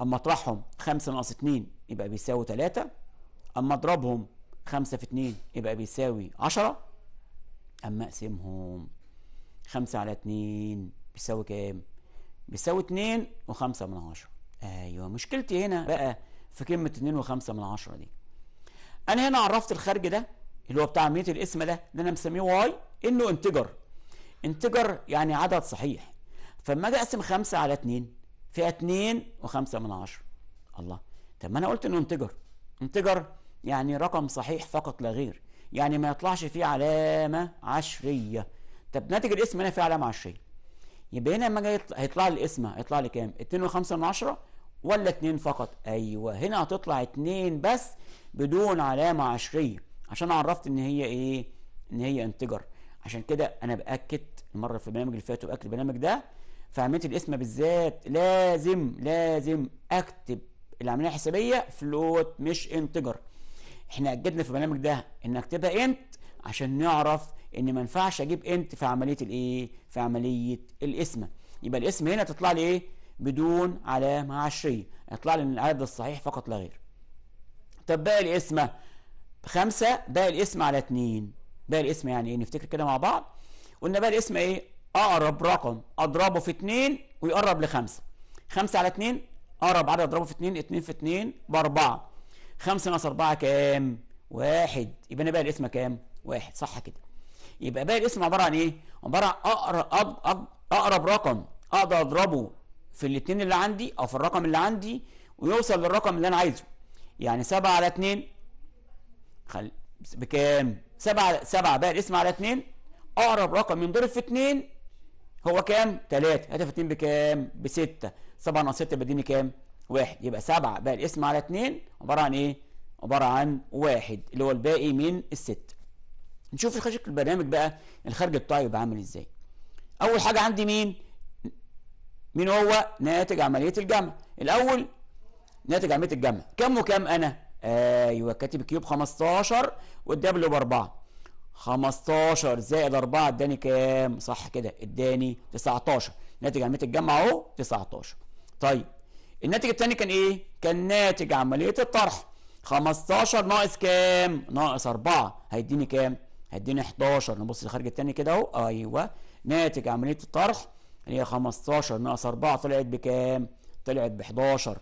اما اطرحهم خمسة ناقص اتنين يبقى بيساوي تلاتة اما اضربهم خمسة في اتنين يبقى بيساوي عشرة أما أقسمهم خمسة على اتنين بيساوي كام؟ بيساوي اتنين وخمسة من عشرة أيوه مشكلتي هنا بقى في كلمة اتنين وخمسة من عشرة دي أنا هنا عرفت الخارج ده اللي هو بتاع عملية القسمة ده اللي أنا مسميه واي إنه انتجر انتجر يعني عدد صحيح فلما أجي أقسم خمسة على اتنين فيها اتنين وخمسة من عشرة الله طب ما أنا قلت إنه انتجر انتجر يعني رقم صحيح فقط لا غير يعني ما يطلعش فيه علامة عشرية طب ناتج الاسم هنا فيه علامة عشرية يبقى هنا لما اجي هيطلع لي الاسم هيطلع لي كام؟ 2.5 من 10 ولا 2 فقط؟ ايوه هنا هتطلع 2 بس بدون علامة عشرية عشان عرفت ان هي ايه؟ ان هي انتجر عشان كده انا باكد المره في البرنامج اللي فات وباكد البرنامج ده فعملية الاسم القسمه بالذات لازم لازم اكتب العمليه الحسابيه فلوت مش انتجر احنا اجدنا في البرنامج ده انك تبقى انت عشان نعرف ان ما ينفعش اجيب انت في عمليه الايه في عمليه القسمه يبقى الاسم هنا تطلع لي ايه بدون علامه عشريه يطلع لي ان العدد الصحيح فقط لا غير طب باقي القسمه خمسة باقي الاسم على اتنين باقي الاسم يعني ايه نفتكر كده مع بعض قلنا باقي الاسم ايه اقرب رقم اضربه في اتنين ويقرب لخمسة خمسة على اتنين اقرب عدد اضربه في اتنين اتنين في اتنين باربعة 5 ناقص 4 كام؟ 1 يبقى انا باقي الاسم كام؟ 1 صح كده يبقى باقي الاسم عباره عن ايه؟ عباره عن اقرب اقرب رقم اقدر اضربه في الاثنين اللي عندي او في الرقم اللي عندي ويوصل للرقم اللي انا عايزه يعني 7 على 2 خل... بكام 7 7 باقي الاسم على 2 اقرب رقم ينضرب في 2 هو كام 3 هدف 2 بكام ب 6 7 ناقص 6 بيديني كام واحد يبقى سبعة بقى الاسم على اتنين عبارة عن ايه؟ عبارة عن واحد اللي هو الباقي من الست نشوف شكل البرنامج بقى الخارج بتاعه يبقى عامل ازاي اول حاجة عندي مين؟ مين هو؟ ناتج عملية الجمع الاول ناتج عملية الجمع كم وكم انا؟ ايوه كاتب كيوب 15 والدبل ب 4 15 زائد 4 اداني كام؟ صح كده اداني 19 ناتج عملية الجمع اهو 19 طيب الناتج الثاني كان ايه؟ كان ناتج عملية الطرح 15 ناقص كام؟ ناقص 4 هيديني كام؟ هيديني 11 نبص للخارج الثاني كده اهو ايوه ناتج عملية الطرح اللي هي 15 ناقص 4 طلعت بكام؟ طلعت ب 11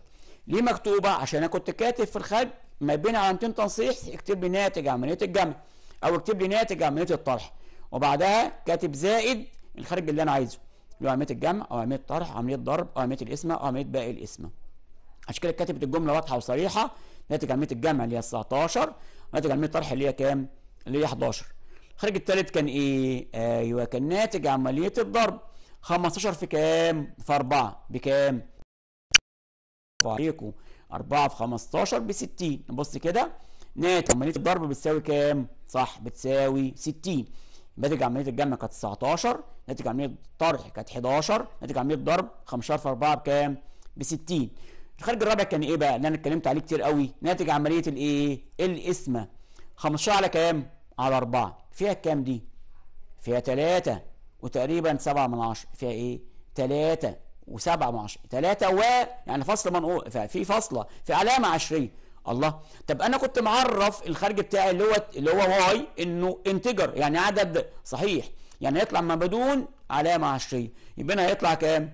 ليه مكتوبة؟ عشان انا كنت كاتب في الخارج ما بين علامتين تنصيح اكتب لي ناتج عملية الجمع او اكتب لي ناتج عملية الطرح وبعدها كاتب زائد الخارج اللي انا عايزه له عمليه الجمع او عمليه الطرح او عمليه ضرب او عمليه القسمه او عمليه باقي القسمه عشان كده كتبت الجمله واضحه وصريحه ناتج عمليه الجمع اللي هي 19 وناتج عمليه الطرح اللي هي كام اللي هي 11 الخارج الثالث كان ايه ايوه كان ناتج عمليه الضرب 15 في كام في 4 بكام عليكم 4 في 15 ب 60 نبص كده ناتج عمليه الضرب بتساوي كام صح بتساوي 60 ناتج عمليه الجمع كانت 19 ناتج عمليه الطرح كانت 11 ناتج عمليه الضرب 15 في 4 بكام ب 60 الخارج الرابع كان ايه بقى اللي انا اتكلمت عليه كتير قوي ناتج عمليه الايه القسمه 15 على كام على 4 فيها كام دي فيها 3 وتقريبا 7 من 10 فيها ايه 3 و7 من 10 3 و يعني فصل منقوط في فاصله في علامه عشريه الله طب انا كنت معرف الخارج بتاعي اللي هو اللي هو واي انه انتجر يعني عدد صحيح يعني هيطلع ما بدون علامه عشريه يبقى انا هيطلع كام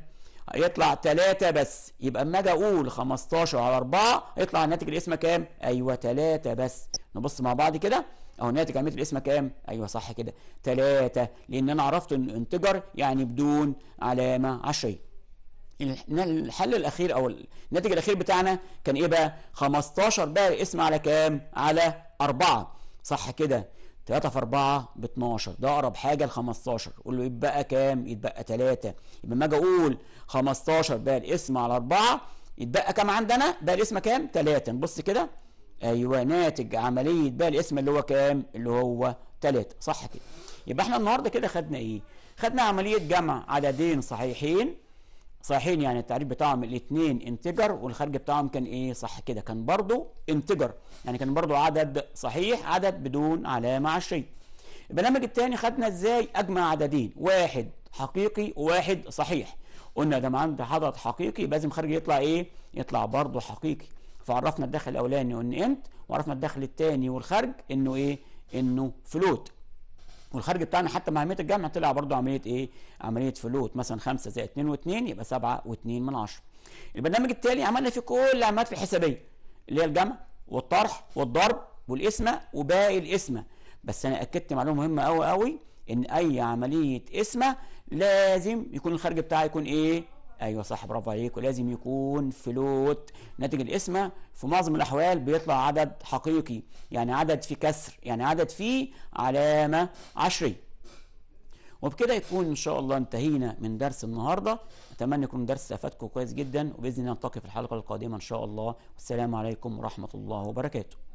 هيطلع 3 بس يبقى اما اجي اقول 15 على 4 يطلع الناتج القسمه كام ايوه 3 بس نبص مع بعض كده اهو الناتج عمليه القسمه كام ايوه صح كده 3 لان انا عرفت ان انتجر يعني بدون علامه عشريه الحل الاخير او الناتج الاخير بتاعنا كان ايه بقى 15 بقى اسم على كام على 4 صح كده 3 في 4 ب 12 ده اقرب حاجه ل 15 قول له يتبقى كام يتبقى 3 يبقى لما اجي اقول 15 بقى الاسم على 4 يتبقى كام عندنا بقى الاسم كام 3 نبص كده ايوه ناتج عمليه بقى الاسم اللي هو كام اللي هو 3 صح كده يبقى احنا النهارده كده خدنا ايه خدنا عمليه جمع عددين صحيحين صحيحين يعني التعريف بتاعهم الاثنين انتجر والخارج بتاعهم كان ايه صح كده كان برضو انتجر يعني كان برضو عدد صحيح عدد بدون علامة عشرية البرنامج الثاني خدنا ازاي اجمع عددين واحد حقيقي وواحد صحيح قلنا ده عندي عدد حقيقي لازم خارج يطلع ايه يطلع برضو حقيقي فعرفنا الداخل الاولاني وان انت وعرفنا الداخل الثاني والخارج انه ايه انه فلوت والخارج بتاعنا حتى مع عمليه الجمع طلع برده عمليه ايه؟ عمليه فلوت مثلا 5 زائد 2 و2 يبقى 7 و2 من 10. البرنامج التالي عملنا فيه كل العمليات في الحسابيه اللي هي الجمع والطرح والضرب والقسمه وباقي القسمه. بس انا اكدت معلومه مهمه قوي قوي ان اي عمليه قسمه لازم يكون الخارج بتاعها يكون ايه؟ ايوه صح برافو عليك ولازم يكون فلوت ناتج القسمه في معظم الاحوال بيطلع عدد حقيقي يعني عدد في كسر يعني عدد فيه علامه عشري وبكده يكون ان شاء الله انتهينا من درس النهارده اتمنى يكون درس استفادكم كويس جدا وباذن الله نلتقي في الحلقه القادمه ان شاء الله والسلام عليكم ورحمه الله وبركاته